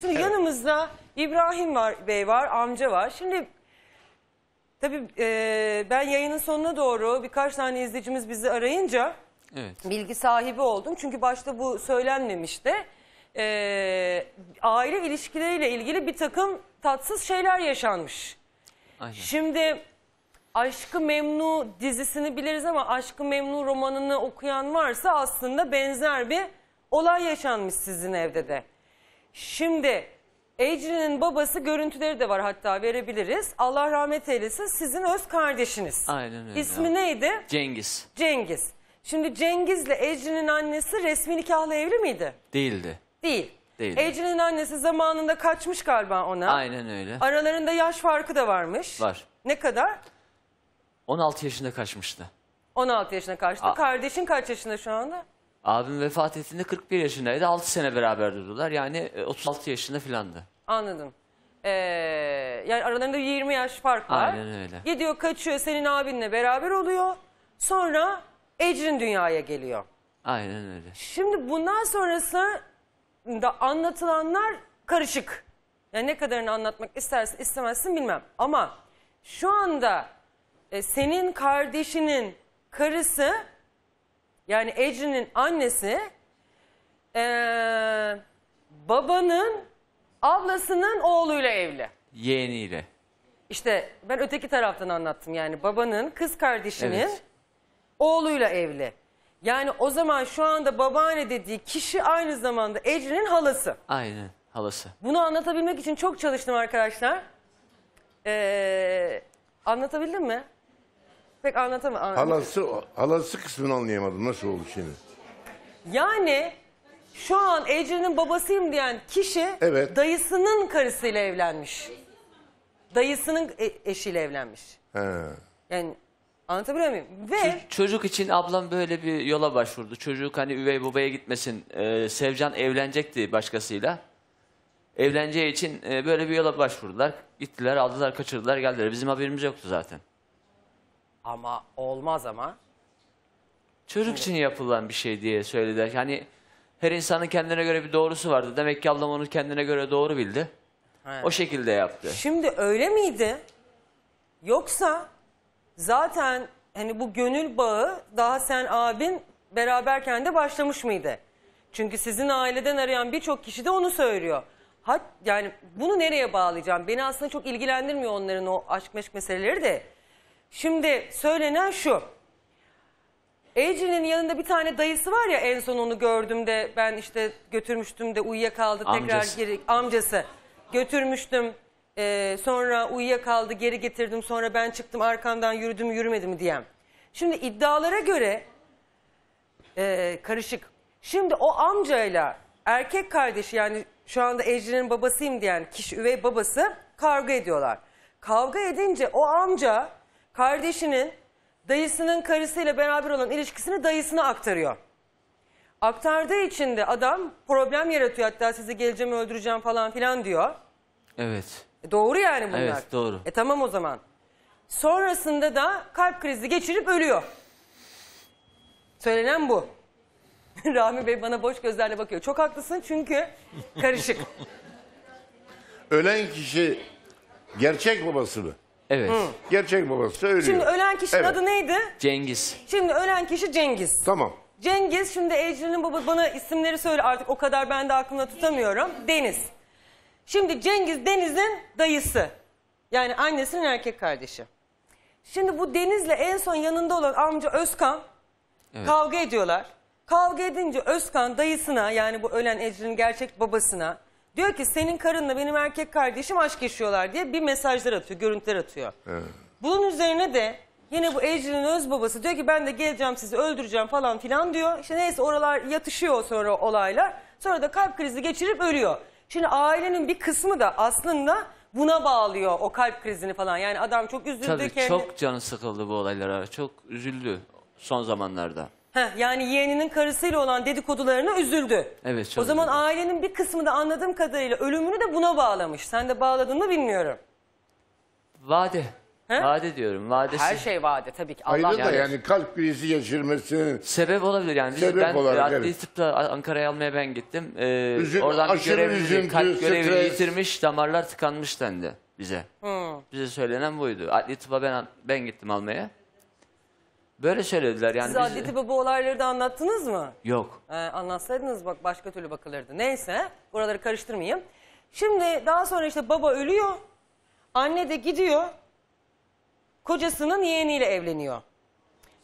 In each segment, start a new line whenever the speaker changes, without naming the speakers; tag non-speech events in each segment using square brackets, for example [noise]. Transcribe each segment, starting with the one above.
Şimdi evet. yanımızda İbrahim var, Bey var, amca var. Şimdi tabii e, ben yayının sonuna doğru birkaç tane izleyicimiz bizi arayınca evet. bilgi sahibi oldum. Çünkü başta bu söylenmemişti. E, aile ilişkileriyle ilgili bir takım tatsız şeyler yaşanmış. Aynen. Şimdi Aşkı Memnu dizisini biliriz ama Aşkı Memnu romanını okuyan varsa aslında benzer bir olay yaşanmış sizin evde de. Şimdi Ecrin'in babası görüntüleri de var hatta verebiliriz. Allah rahmet eylesin sizin öz kardeşiniz.
Aynen öyle. İsmi neydi? Cengiz.
Cengiz. Şimdi Cengiz'le Ecrin'in annesi resmi nikahla evli miydi? Değildi. Değil. Değildi. Ecrin'in annesi zamanında kaçmış galiba ona. Aynen öyle. Aralarında yaş farkı da varmış. Var. Ne kadar?
16 yaşında kaçmıştı.
16 yaşında kaçtı. A- Kardeşin kaç yaşında şu anda?
Abim vefat ettiğinde 41 yaşındaydı. 6 sene beraber durdular. Yani 36 e, yaşında filandı.
Anladım. Ee, yani aralarında 20 yaş fark var. Aynen öyle. Gidiyor kaçıyor senin abinle beraber oluyor. Sonra Ecrin dünyaya geliyor.
Aynen öyle.
Şimdi bundan sonrası da anlatılanlar karışık. Yani ne kadarını anlatmak istersin istemezsin bilmem. Ama şu anda e, senin kardeşinin karısı yani Ecrin'in annesi ee, babanın ablasının oğluyla evli.
Yeğeniyle.
İşte ben öteki taraftan anlattım yani babanın kız kardeşinin Evet. oğluyla evli. Yani o zaman şu anda babaanne dediği kişi aynı zamanda Ecrin'in halası.
Aynen halası.
Bunu anlatabilmek için çok çalıştım arkadaşlar. Ee, anlatabildim mi? Pek anlatamam. Halası,
halası kısmını anlayamadım. Nasıl oldu şimdi?
Yani şu an Ece'nin babasıyım diyen kişi Evet. dayısının karısıyla evlenmiş. Dayısının e- eşiyle evlenmiş. He. Yani anlatabiliyor muyum? Ve
Çocuk için ablam böyle bir yola başvurdu. Çocuk hani üvey babaya gitmesin. Ee, Sevcan evlenecekti başkasıyla. Evleneceği için e, böyle bir yola başvurdular. Gittiler, aldılar, kaçırdılar, geldiler. Bizim haberimiz yoktu zaten.
Ama olmaz ama.
Çocuk için yapılan bir şey diye söylediler. Yani her insanın kendine göre bir doğrusu vardı. Demek ki ablam onu kendine göre doğru bildi. He. O şekilde yaptı.
Şimdi öyle miydi? Yoksa zaten hani bu gönül bağı daha sen abin beraberken de başlamış mıydı? Çünkü sizin aileden arayan birçok kişi de onu söylüyor. Hat, yani bunu nereye bağlayacağım? Beni aslında çok ilgilendirmiyor onların o aşk meşk meseleleri de. Şimdi söylenen şu. Ece'nin yanında bir tane dayısı var ya en son onu gördüğümde ben işte götürmüştüm de uyuyakaldı tekrar geri amcası götürmüştüm e, sonra uyuyakaldı geri getirdim sonra ben çıktım arkamdan yürüdüm yürümedi mi diyem. Şimdi iddialara göre e, karışık. Şimdi o amcayla erkek kardeşi yani şu anda Ece'nin babasıyım diyen kişi üvey babası kavga ediyorlar. Kavga edince o amca kardeşinin dayısının karısıyla beraber olan ilişkisini dayısına aktarıyor. Aktardığı için de adam problem yaratıyor hatta sizi geleceğim öldüreceğim falan filan diyor. Evet. E doğru yani bunlar. Evet doğru. E tamam o zaman. Sonrasında da kalp krizi geçirip ölüyor. Söylenen bu. [laughs] Rahmi Bey bana boş gözlerle bakıyor. Çok haklısın çünkü karışık.
[laughs] Ölen kişi gerçek babası mı? Evet. Gerçek babası söylüyor. Şimdi ölen kişinin Evet. adı neydi? Cengiz.
Şimdi ölen kişi Cengiz. Tamam. Cengiz şimdi Ecrin'in babası bana isimleri söyle artık o kadar ben de aklımda tutamıyorum. Deniz. Şimdi Cengiz Deniz'in dayısı. Yani annesinin erkek kardeşi. Şimdi bu Deniz'le en son yanında olan amca Özkan kavga ediyorlar. Kavga edince Özkan dayısına yani bu ölen Ecrin'in gerçek babasına Diyor ki senin karınla benim erkek kardeşim aşk yaşıyorlar diye bir mesajlar atıyor, görüntüler atıyor. Evet. Bunun üzerine de yine bu Ecrin'in öz babası diyor ki ben de geleceğim sizi öldüreceğim falan filan diyor. İşte neyse oralar yatışıyor sonra olaylar. Sonra da kalp krizi geçirip ölüyor. Şimdi ailenin bir kısmı da aslında buna bağlıyor o kalp krizini falan. Yani adam çok üzüldü Tabii kendi. çok
canı sıkıldı bu olaylara. Çok üzüldü son zamanlarda.
Heh, yani yeğeninin karısıyla olan dedikodularına üzüldü. Evet. çok O zaman üzüldüm. ailenin bir kısmı da anladığım kadarıyla ölümünü de buna bağlamış. Sen de bağladın mı bilmiyorum.
Vade. He? Vade diyorum. Vadesi. Her şey
vade tabii ki. Allah Ayrı da yani.
kalp krizi geçirmesinin Sebep olabilir yani. Biz- Sebep ben olarak, adli evet. tıpla Ankara'ya almaya ben gittim. Ee, Üzün- oradan bir aşırı görevli üzüntü, kalp görevini stres. yitirmiş, damarlar tıkanmış dendi bize. Hmm. Bize söylenen buydu. Adli tıpa ben ben gittim almaya. Böyle söylediler yani. Siz biz...
adli bu olayları da anlattınız mı? Yok. Ee, anlatsaydınız bak başka türlü bakılırdı. Neyse buraları karıştırmayayım. Şimdi daha sonra işte baba ölüyor. Anne de gidiyor. Kocasının yeğeniyle evleniyor.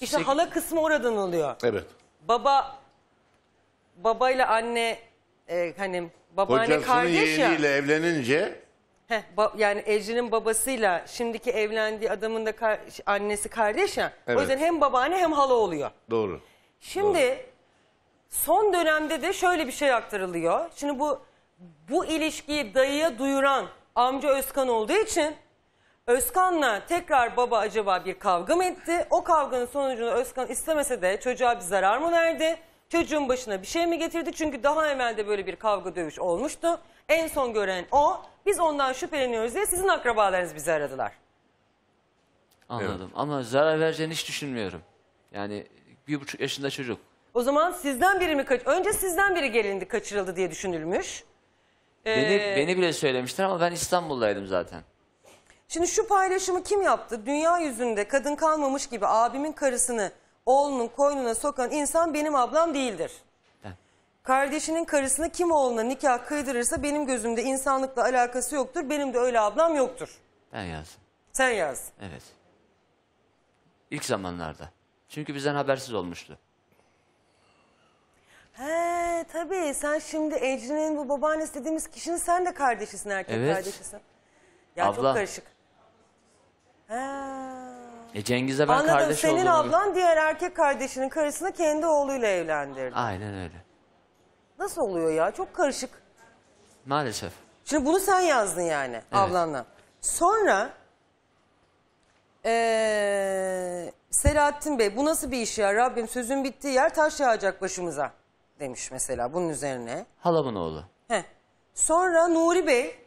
İşte Sek... hala kısmı oradan oluyor. Evet. Baba babayla anne e, hani babaanne kardeş ya. Kocasının yeğeniyle
evlenince
Ba- yani Ecrin'in babasıyla şimdiki evlendiği adamın da kar- annesi kardeş ya. Evet. O yüzden hem babaanne hem hala oluyor. Doğru. Şimdi son dönemde de şöyle bir şey aktarılıyor. Şimdi bu bu ilişkiyi dayıya duyuran amca Özkan olduğu için Özkan'la tekrar baba acaba bir kavga mı etti? O kavganın sonucunda Özkan istemese de çocuğa bir zarar mı verdi? Çocuğun başına bir şey mi getirdi? Çünkü daha evvel böyle bir kavga dövüş olmuştu. En son gören o. Biz ondan şüpheleniyoruz diye sizin akrabalarınız bizi aradılar.
Anladım ama zarar vereceğini hiç düşünmüyorum. Yani bir buçuk yaşında çocuk.
O zaman sizden biri mi kaç... Önce sizden biri gelindi kaçırıldı diye düşünülmüş. Beni, Ee, beni
bile söylemişler ama ben İstanbul'daydım zaten.
Şimdi şu paylaşımı kim yaptı? Dünya yüzünde kadın kalmamış gibi abimin karısını oğlunun koynuna sokan insan benim ablam değildir. Kardeşinin karısını kim oğluna nikah kıydırırsa benim gözümde insanlıkla alakası yoktur. Benim de öyle ablam yoktur. Ben yazdım. Sen yaz.
Evet. İlk zamanlarda. Çünkü bizden habersiz olmuştu.
He tabii sen şimdi Ecrin'in bu babaannesi dediğimiz kişinin sen de kardeşisin erkek Evet. kardeşisin. Ya çok karışık. He.
E Cengiz'le ben Anladım. kardeş Senin olduğumu... ablan
diğer erkek kardeşinin karısını kendi oğluyla evlendirdi.
Aynen öyle.
Nasıl oluyor ya? Çok karışık. Maalesef. Şimdi bunu sen yazdın yani ablanla. Sonra eee, Selahattin Bey bu nasıl bir iş ya Rabbim sözün bittiği yer taş yağacak başımıza demiş mesela bunun üzerine.
Halamın oğlu.
He. Sonra Nuri Bey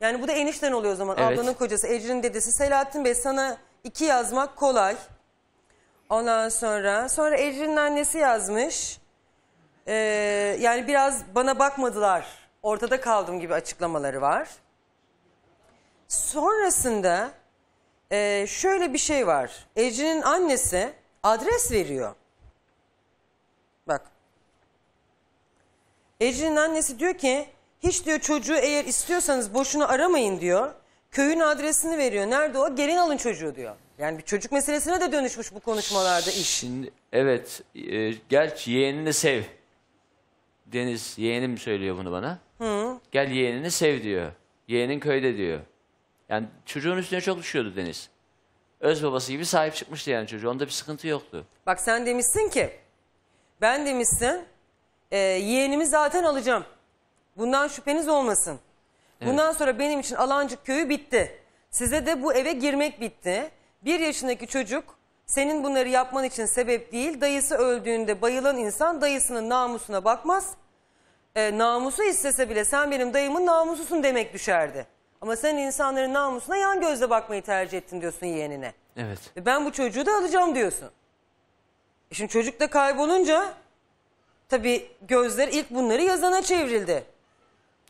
yani bu da enişten oluyor o zaman Evet. ablanın kocası Ecrin dedesi Selahattin Bey sana 2 yazmak kolay. Ondan sonra sonra Ecrin'in annesi yazmış. Ee, yani biraz bana bakmadılar. Ortada kaldım gibi açıklamaları var. Sonrasında e, şöyle bir şey var. Ecrin'in annesi adres veriyor. Bak. Ecrin'in annesi diyor ki hiç diyor çocuğu eğer istiyorsanız boşuna aramayın diyor. Köyün adresini veriyor. Nerede o? Gelin alın çocuğu diyor. Yani bir çocuk meselesine de dönüşmüş bu konuşmalarda iş. Şimdi
evet e, gerçi yeğenini sev. Deniz yeğenim söylüyor bunu bana. Hı. Gel yeğenini sev diyor. Yeğenin köyde diyor. Yani çocuğun üstüne çok düşüyordu Deniz. Öz babası gibi sahip çıkmıştı yani çocuğu. Onda bir sıkıntı yoktu.
Bak sen demişsin ki ben demişsin e, yeğenimi zaten alacağım. Bundan şüpheniz olmasın. Bundan sonra benim için Alancık köyü bitti. Size de bu eve girmek bitti. Bir yaşındaki çocuk senin bunları yapman için sebep değil. Dayısı öldüğünde bayılan insan dayısının namusuna bakmaz. Ee, namusu istese bile sen benim dayımın namususun demek düşerdi. Ama sen insanların namusuna yan gözle bakmayı tercih ettin diyorsun yeğenine. Evet. E Ben bu çocuğu da alacağım diyorsun. E Şimdi çocuk da kaybolunca tabii gözler ilk bunları yazana çevrildi.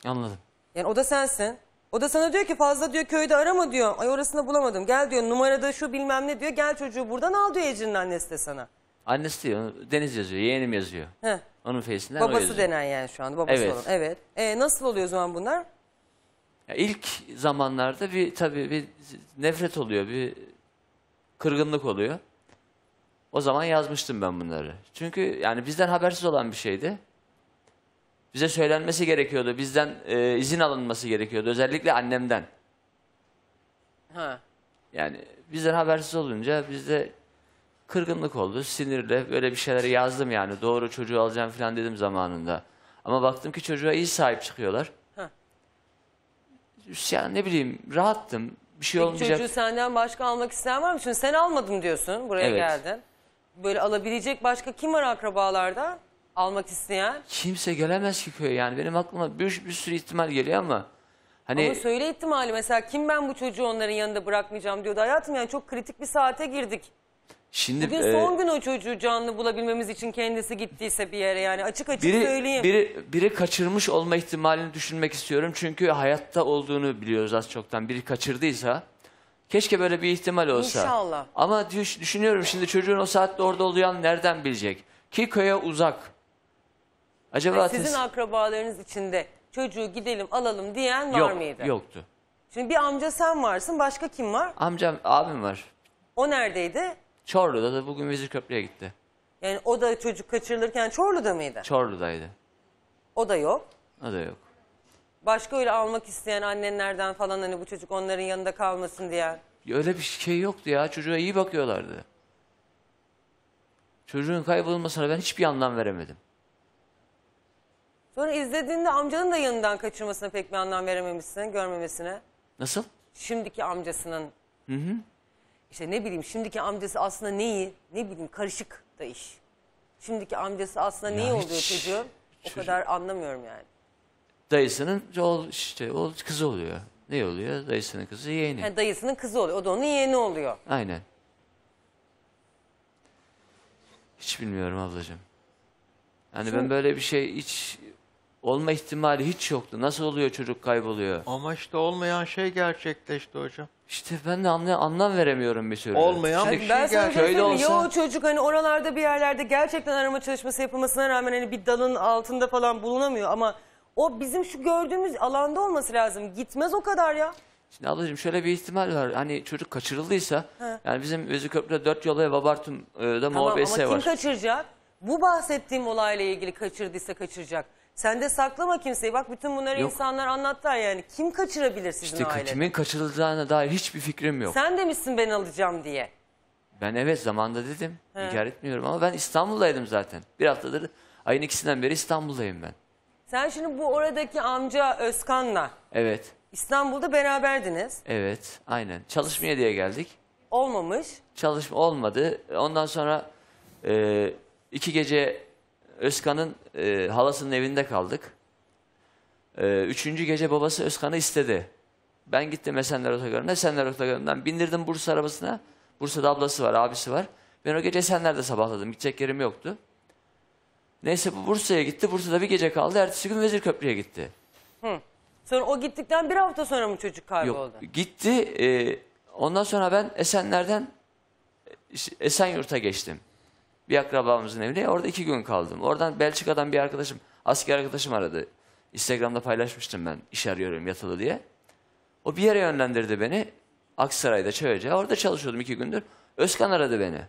Anladım. Yani o da sensin. O da sana diyor ki fazla diyor köyde arama diyor. Ay orasını bulamadım. Gel diyor numarada şu bilmem ne diyor. Gel çocuğu buradan al diyor Ecrin'in annesi de sana.
Annesi diyor. Deniz yazıyor. Yeğenim yazıyor. Heh. Onun feysinden o Babası yazıyor. denen yani şu anda. Babası Evet. olan.
Evet. E, nasıl oluyor o zaman bunlar?
Ya ilk zamanlarda bir tabii bir nefret oluyor, bir kırgınlık oluyor. O zaman yazmıştım ben bunları. Çünkü yani bizden habersiz olan bir şeydi bize söylenmesi gerekiyordu. Bizden e, izin alınması gerekiyordu. Özellikle annemden. Ha. Yani bizden habersiz olunca bizde kırgınlık oldu. Sinirle böyle bir şeyler yazdım yani. Doğru çocuğu alacağım falan dedim zamanında. Ama baktım ki çocuğa iyi sahip çıkıyorlar. Ha. Yani ne bileyim rahattım. Bir şey Peki olmayacak. çocuğu
senden başka almak isteyen var mı? Şimdi sen almadım diyorsun. Buraya Evet. geldin. Böyle alabilecek başka kim var akrabalarda? almak isteyen?
Kimse gelemez ki köye yani. Benim aklıma bir, bir sürü ihtimal geliyor ama. Hani... Ama söyle
ihtimali mesela kim ben bu çocuğu onların yanında bırakmayacağım diyordu. Hayatım yani çok kritik bir saate girdik.
Şimdi, Bugün e, son e,
gün o çocuğu canlı bulabilmemiz için kendisi gittiyse bir yere yani açık açık biri, söyleyeyim. Biri,
biri kaçırmış olma ihtimalini düşünmek istiyorum. Çünkü hayatta olduğunu biliyoruz az çoktan. Biri kaçırdıysa keşke böyle bir ihtimal olsa. İnşallah. Ama düş, düşünüyorum şimdi çocuğun o saatte orada olacağını nereden bilecek? Ki köye uzak. Acaba Yani sizin tes-
akrabalarınız içinde çocuğu gidelim alalım diyen var yok, mıydı? yoktu. Şimdi bir amca sen varsın başka kim var?
Amcam, abim var.
O neredeydi?
Çorlu'da da bugün Vezirköprü'ye gitti.
Yani o da çocuk kaçırılırken Çorlu'da mıydı?
Çorlu'daydı. O da yok. O da yok.
Başka öyle almak isteyen annenlerden falan hani bu çocuk onların yanında kalmasın diye.
Öyle bir şey yoktu ya. Çocuğa iyi bakıyorlardı. Çocuğun kaybolmasına ben hiçbir anlam veremedim.
Sonra izlediğinde amcanın da yanından kaçırmasına pek bir anlam verememişsin, görmemesine. Nasıl? Şimdiki amcasının. Hı hı. İşte ne bileyim şimdiki amcası aslında neyi? Ne bileyim karışık da iş. Şimdiki amcası aslında Ya neyi hiç- oluyor çocuğun? O çocuk- kadar anlamıyorum yani.
Dayısının oğul işte oğul kızı oluyor. Ne oluyor? Dayısının kızı yeğeni. Yani
dayısının kızı oluyor. O da onun yeğeni oluyor.
Aynen. Hiç bilmiyorum ablacığım. Yani ben böyle bir şey hiç olma ihtimali hiç yoktu. Nasıl oluyor çocuk kayboluyor? Ama işte olmayan şey gerçekleşti hocam. İşte ben de anla, anlam veremiyorum bir türlü. Olmayan bir Hani şey ben sana şey gerçekleşti. olsa...
çocuk hani oralarda bir yerlerde gerçekten arama çalışması yapılmasına rağmen hani bir dalın altında falan bulunamıyor ama o bizim şu gördüğümüz alanda olması lazım. Gitmez o kadar ya.
Şimdi ablacığım şöyle bir ihtimal var. Hani çocuk kaçırıldıysa He. yani bizim Özüköprü'de dört yolda ve Babartum'da tamam, Tamam ama kim
kaçıracak? Bu bahsettiğim olayla ilgili kaçırdıysa kaçıracak. Sen de saklama kimseyi. Bak bütün bunları Yok. insanlar anlattılar yani. Kim kaçırabilir sizin İşte ailede? kimin
kaçırıldığına dair hiçbir fikrim yok.
Sen demişsin ben alacağım diye.
Ben evet zamanda dedim. He. etmiyorum ama ben İstanbul'daydım zaten. Bir haftadır ayın ikisinden beri İstanbul'dayım ben.
Sen şimdi bu oradaki amca Özkan'la Evet. İstanbul'da beraberdiniz.
Evet. Aynen. Çalışmaya diye geldik. Olmamış. Çalışma olmadı. Ondan sonra e, iki gece Özkan'ın e, halasının evinde kaldık. E, üçüncü gece babası Özkan'ı istedi. Ben gittim Esenler Otogarı'na. Esenler Otogarı'ndan bindirdim Bursa arabasına. Bursa'da ablası var, abisi var. Ben o gece Esenler'de sabahladım. Gidecek yerim yoktu. Neyse bu Bursa'ya gitti. Bursa'da bir gece kaldı. Ertesi gün vezir köprüye gitti.
Hı. Sonra o gittikten bir hafta sonra mı çocuk kayboldu?
Yok gitti. E, ondan sonra ben Esenler'den e, Esenyurt'a geçtim bir akrabamızın evine. Orada iki gün kaldım. Oradan Belçika'dan bir arkadaşım, asker arkadaşım aradı. Instagram'da paylaşmıştım ben iş arıyorum yatılı diye. O bir yere yönlendirdi beni. Aksaray'da Çövece. Orada çalışıyordum iki gündür. Özkan aradı beni.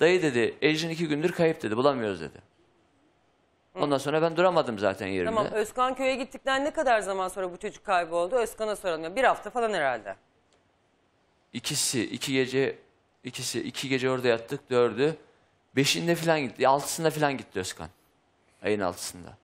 Dayı dedi Ecrin iki gündür kayıp dedi bulamıyoruz dedi. Ondan sonra ben duramadım zaten yerimde. Tamam
Özkan köye gittikten ne kadar zaman sonra bu çocuk kayboldu? Özkan'a soralım. Bir hafta falan herhalde.
İkisi iki gece ikisi iki gece orada yattık dördü. Beşinde falan gitti. Altısında falan gitti Özkan. Ayın altısında.